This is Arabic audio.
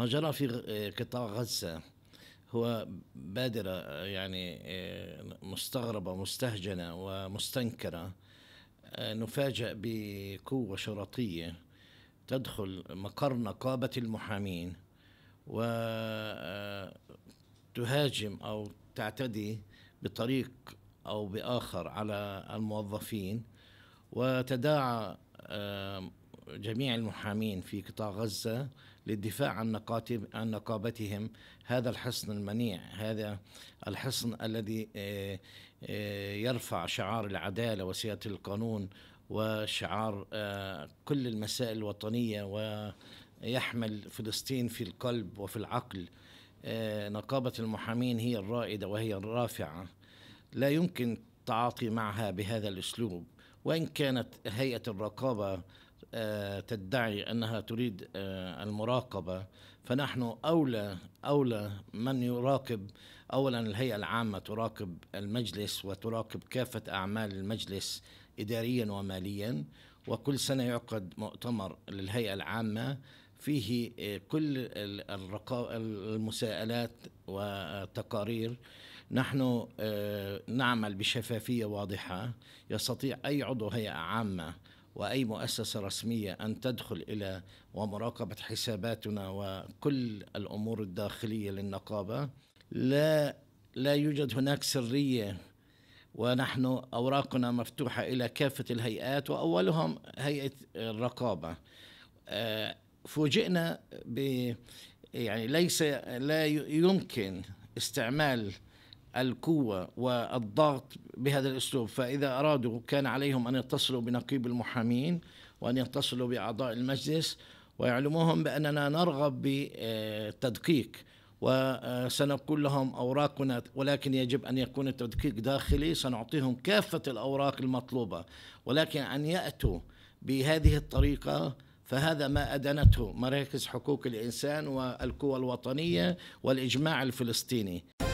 ما جرى في قطاع غزة هو بادرة يعني آه، مستغربة مستهجنة ومستنكرة آه، نفاجأ بقوة شرطية تدخل مقر نقابة المحامين وتهاجم آه، أو تعتدي بطريق أو بآخر على الموظفين وتداعى جميع المحامين في قطاع غزة للدفاع عن نقابتهم هذا الحصن المنيع هذا الحصن الذي آه، آه، يرفع شعار العدالة وسيادة القانون وشعار آه، كل المسائل الوطنية ويحمل فلسطين في القلب وفي العقل نقابة المحامين هي الرائدة وهي الرافعة لا يمكن التعاطي معها بهذا الأسلوب وإن كانت هيئة الرقابة آه، تدعي انها تريد آه، المراقبه فنحن اولى اولى من يراقب اولا الهيئه العامه تراقب المجلس وتراقب كافه اعمال المجلس اداريا وماليا وكل سنه يعقد مؤتمر للهيئه العامه فيه آه، كل المساءلات والتقارير نحن نعمل بشفافيه واضحه يستطيع اي عضو هيئه عامه واي مؤسسه رسميه ان تدخل الى ومراقبه حساباتنا وكل الامور الداخليه للنقابه لا لا يوجد هناك سريه ونحن اوراقنا مفتوحه الى كافه الهيئات واولهم هيئه الرقابه آه، فوجئنا ب يعني ليس لا يمكن استعمال القوة والضغط بهذا الأسلوب فإذا أرادوا كان عليهم أن يتصلوا بنقيب المحامين وأن يتصلوا بأعضاء المجلس ويعلموهم بأننا نرغب بتدقيق وسنقول لهم أوراقنا ولكن يجب أن يكون التدقيق داخلي سنعطيهم كافة الأوراق المطلوبة ولكن أن يأتوا بهذه الطريقة فهذا ما أدنته مراكز حقوق الإنسان والقوى الوطنية والإجماع الفلسطيني